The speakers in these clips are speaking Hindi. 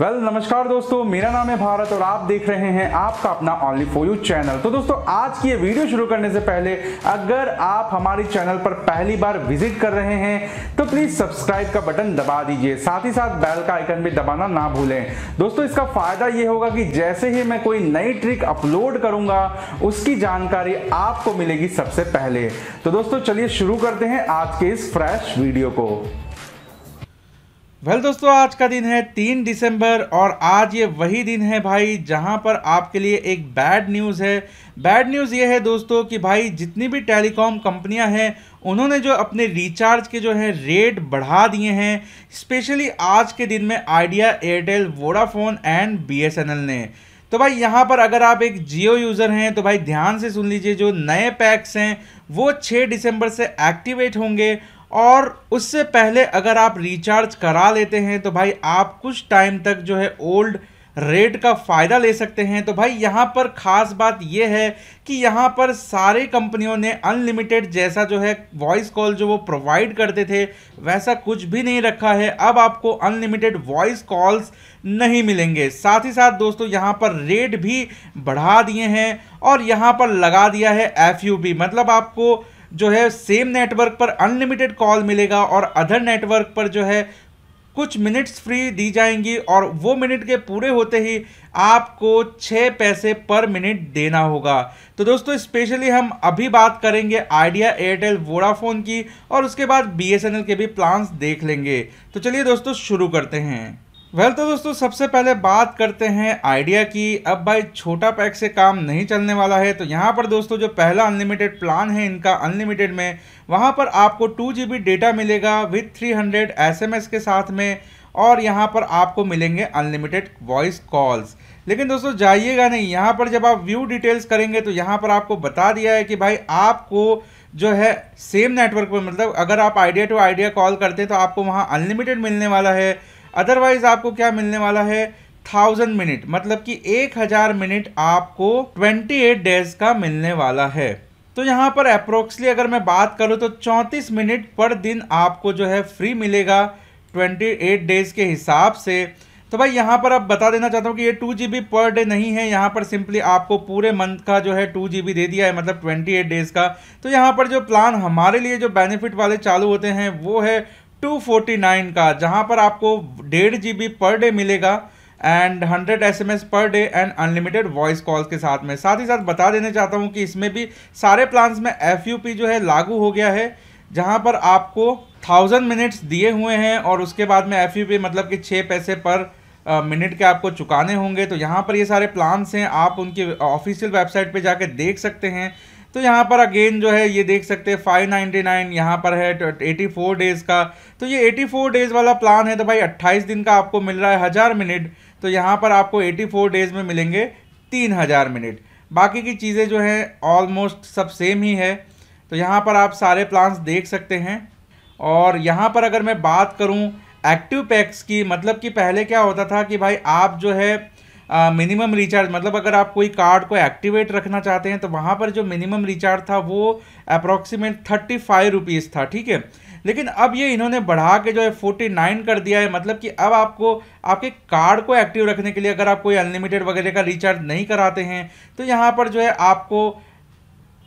वेल well, नमस्कार दोस्तों मेरा नाम है भारत और आप देख रहे हैं आपका अपना ओनली फॉर यू चैनल तो दोस्तों आज की ये वीडियो शुरू करने से पहले अगर आप हमारे चैनल पर पहली बार विजिट कर रहे हैं तो प्लीज सब्सक्राइब का बटन दबा दीजिए साथ ही साथ बेल का आइकन भी दबाना ना भूलें दोस्तों इसका फायदा ये होगा कि जैसे ही मैं कोई नई ट्रिक अपलोड करूंगा उसकी जानकारी आपको मिलेगी सबसे पहले तो दोस्तों चलिए शुरू करते हैं आज के इस फ्रेश वीडियो को वेल well, दोस्तों आज का दिन है तीन दिसंबर और आज ये वही दिन है भाई जहाँ पर आपके लिए एक बैड न्यूज़ है बैड न्यूज़ ये है दोस्तों कि भाई जितनी भी टेलीकॉम कंपनियां हैं उन्होंने जो अपने रिचार्ज के जो है रेट बढ़ा दिए हैं स्पेशली आज के दिन में Idea Airtel Vodafone and B ने तो भाई यहाँ पर अगर आप एक जियो यूज़र हैं तो भाई ध्यान से सुन लीजिए जो नए पैक्स हैं वो छः दिसंबर से एक्टिवेट होंगे और उससे पहले अगर आप रिचार्ज करा लेते हैं तो भाई आप कुछ टाइम तक जो है ओल्ड रेट का फ़ायदा ले सकते हैं तो भाई यहाँ पर ख़ास बात यह है कि यहाँ पर सारे कंपनियों ने अनलिमिटेड जैसा जो है वॉइस कॉल जो वो प्रोवाइड करते थे वैसा कुछ भी नहीं रखा है अब आपको अनलिमिटेड वॉइस कॉल्स नहीं मिलेंगे साथ ही साथ दोस्तों यहाँ पर रेट भी बढ़ा दिए हैं और यहाँ पर लगा दिया है एफ मतलब आपको जो है सेम नेटवर्क पर अनलिमिटेड कॉल मिलेगा और अदर नेटवर्क पर जो है कुछ मिनट्स फ्री दी जाएंगी और वो मिनट के पूरे होते ही आपको छः पैसे पर मिनट देना होगा तो दोस्तों स्पेशली हम अभी बात करेंगे आइडिया एयरटेल वोडाफोन की और उसके बाद बीएसएनएल के भी प्लान्स देख लेंगे तो चलिए दोस्तों शुरू करते हैं वेल well, तो दोस्तों सबसे पहले बात करते हैं आइडिया की अब भाई छोटा पैक से काम नहीं चलने वाला है तो यहाँ पर दोस्तों जो पहला अनलिमिटेड प्लान है इनका अनलिमिटेड में वहाँ पर आपको टू जी डेटा मिलेगा विथ एम एस के साथ में और यहाँ पर आपको मिलेंगे अनलिमिटेड वॉइस कॉल्स लेकिन दोस्तों जाइएगा नहीं यहाँ पर जब आप व्यू डिटेल्स करेंगे तो यहाँ पर आपको बता दिया है कि भाई आपको जो है सेम नेटवर्क पर मतलब अगर आप आइडिया टू आइडिया कॉल करते हैं तो आपको वहाँ अनलिमिटेड मिलने वाला है अदरवाइज आपको क्या मिलने वाला है थाउजेंड मिनट मतलब कि एक हजार मिनट आपको ट्वेंटी एट डेज का मिलने वाला है तो यहाँ पर अप्रोक्सली अगर मैं बात करूँ तो चौंतीस मिनट पर दिन आपको जो है फ्री मिलेगा ट्वेंटी एट डेज़ के हिसाब से तो भाई यहाँ पर आप बता देना चाहता हूँ कि ये two G B per day नहीं है यहाँ पर सिंपली आपको पूरे मंथ का जो है टू जी बी दे दिया है मतलब ट्वेंटी एट डेज़ का तो यहाँ पर जो प्लान हमारे लिए जो बेनिफिट वाले चालू होते हैं वो है 249 का जहां पर आपको डेढ़ जी बी पर डे मिलेगा and 100 S per day and unlimited voice calls के साथ में साथ ही साथ बता देना चाहता हूं कि इसमें भी सारे प्लान्स में एफ जो है लागू हो गया है जहां पर आपको थाउजेंड मिनट्स दिए हुए हैं और उसके बाद में एफ मतलब कि छः पैसे पर मिनट के आपको चुकाने होंगे तो यहाँ पर ये सारे प्लान्स हैं आप उनकी ऑफिशियल वेबसाइट पे जाके देख सकते हैं तो यहाँ पर अगेन जो है ये देख सकते हैं फाइव नाइन्टी नाइन यहाँ पर है एटी फोर डेज़ का तो ये एटी फोर डेज़ वाला प्लान है तो भाई अट्ठाईस दिन का आपको मिल रहा है हज़ार मिनट तो यहाँ पर आपको एटी फोर डेज़ में मिलेंगे तीन हज़ार मिनट बाकी की चीज़ें जो हैं ऑलमोस्ट सब सेम ही है तो यहाँ पर आप सारे प्लान्स देख सकते हैं और यहाँ पर अगर मैं बात करूँ एक्टिव पैक्स की मतलब कि पहले क्या होता था कि भाई आप जो है मिनिमम रिचार्ज मतलब अगर आप कोई कार्ड को एक्टिवेट रखना चाहते हैं तो वहाँ पर जो मिनिमम रिचार्ज था वो अप्रॉक्सीमेट थर्टी फाइव रुपीज़ था ठीक है लेकिन अब ये इन्होंने बढ़ा के जो है फोर्टी नाइन कर दिया है मतलब कि अब आपको आपके कार्ड को एक्टिव रखने के लिए अगर आप कोई अनलिमिटेड वगैरह का रिचार्ज नहीं कराते हैं तो यहाँ पर जो है आपको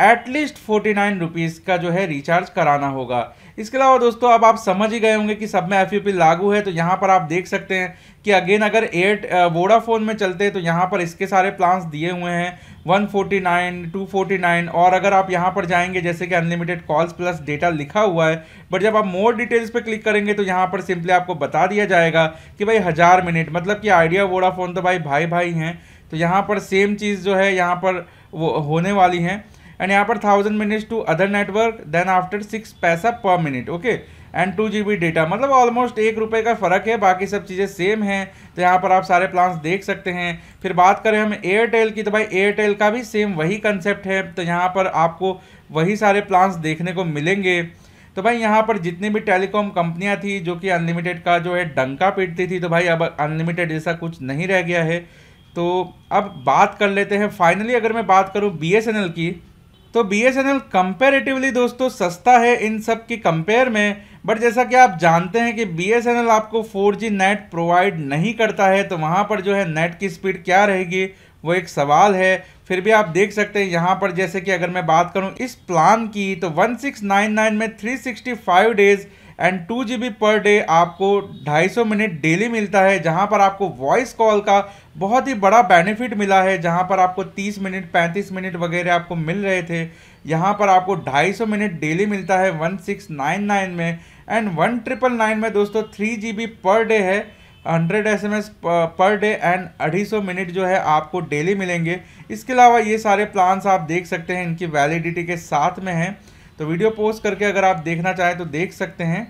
एटलीस्ट फोर्टी नाइन रुपीज़ का जो है रिचार्ज कराना होगा इसके अलावा दोस्तों अब आप समझ ही गए होंगे कि सब में एफ लागू है तो यहाँ पर आप देख सकते हैं कि अगेन अगर एट वोडाफोन में चलते हैं तो यहाँ पर इसके सारे प्लान्स दिए हुए हैं 149, 249 और अगर आप यहाँ पर जाएंगे जैसे कि अनलिमिटेड कॉल्स प्लस डेटा लिखा हुआ है बट जब आप मोर डिटेल्स पर क्लिक करेंगे तो यहाँ पर सिंपली आपको बता दिया जाएगा कि भाई हज़ार मिनट मतलब कि आइडिया वोडाफोन तो भाई भाई भाई हैं तो यहाँ पर सेम चीज़ जो है यहाँ पर वो होने वाली हैं एंड यहाँ पर thousand minutes to other network then after six पैसा per minute okay and two G B data मतलब ऑलमोस्ट एक रुपये का फ़र्क है बाकी सब चीज़ें सेम हैं तो यहाँ पर आप सारे प्लान्स देख सकते हैं फिर बात करें हम एयरटेल की तो भाई एयरटेल का भी सेम वही कंसेप्ट है तो यहाँ पर आपको वही सारे प्लान्स देखने को मिलेंगे तो भाई यहाँ पर जितनी भी टेलीकॉम कंपनियाँ थी जो कि अनलिमिटेड का जो है डंका पीटती थी तो भाई अब अनलिमिटेड जैसा कुछ नहीं रह गया है तो अब बात कर लेते हैं फाइनली अगर मैं बात करूँ बी की तो B S N L comparatively दोस्तों सस्ता है इन सब की कंपेयर में बट जैसा कि आप जानते हैं कि बी एस एन एल आपको फोर जी नेट प्रोवाइड नहीं करता है तो वहाँ पर जो है नेट की स्पीड क्या रहेगी वो एक सवाल है फिर भी आप देख सकते हैं यहाँ पर जैसे कि अगर मैं बात करूँ इस प्लान की तो 1699 में 365 days and two ji per day आपको 250 मिनट डेली मिलता है जहां पर आपको वॉइस कॉल का बहुत ही बड़ा बेनिफिट मिला है जहां पर आपको 30 मिनट 35 मिनट वगैरह आपको मिल रहे थे यहाँ पर आपको 250 मिनट डेली मिलता है 1699 में एंड वन ट्रिपल नाइन में दोस्तों थ्री जी पर डे है hundred S M S per day and अढ़ी सौ मिनट जो है आपको डेली मिलेंगे इसके अलावा ये सारे प्लान्स आप देख सकते हैं इनकी वैलिडिटी के साथ में हैं तो वीडियो पोस्ट करके अगर आप देखना चाहें तो देख सकते हैं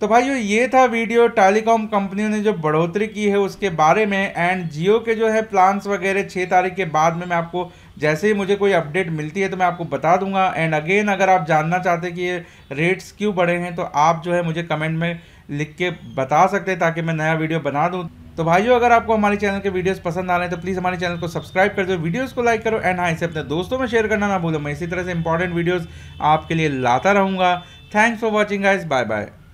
तो भाई ये था वीडियो टेलीकॉम कंपनियों ने जो बढ़ोतरी की है उसके बारे में एंड जियो के जो है प्लान्स वगैरह छः तारीख के बाद में मैं आपको जैसे ही मुझे कोई अपडेट मिलती है तो मैं आपको बता दूंगा एंड अगेन अगर आप जानना चाहते कि ये रेट्स क्यों बढ़े हैं तो आप जो है मुझे कमेंट में लिख के बता सकते हैं ताकि मैं नया वीडियो बना दूँ तो भाइयों अगर आपको हमारे चैनल के वीडियोस पसंद आ रहे हैं तो प्लीज़ हमारे चैनल को सब्सक्राइब कर दो वीडियोस को लाइक करो एंड हाँ इसे अपने दोस्तों में शेयर करना ना भूलो मैं इसी तरह से इंपॉर्टेंट वीडियोस आपके लिए लाता रहूँगा thanks for watching guys bye bye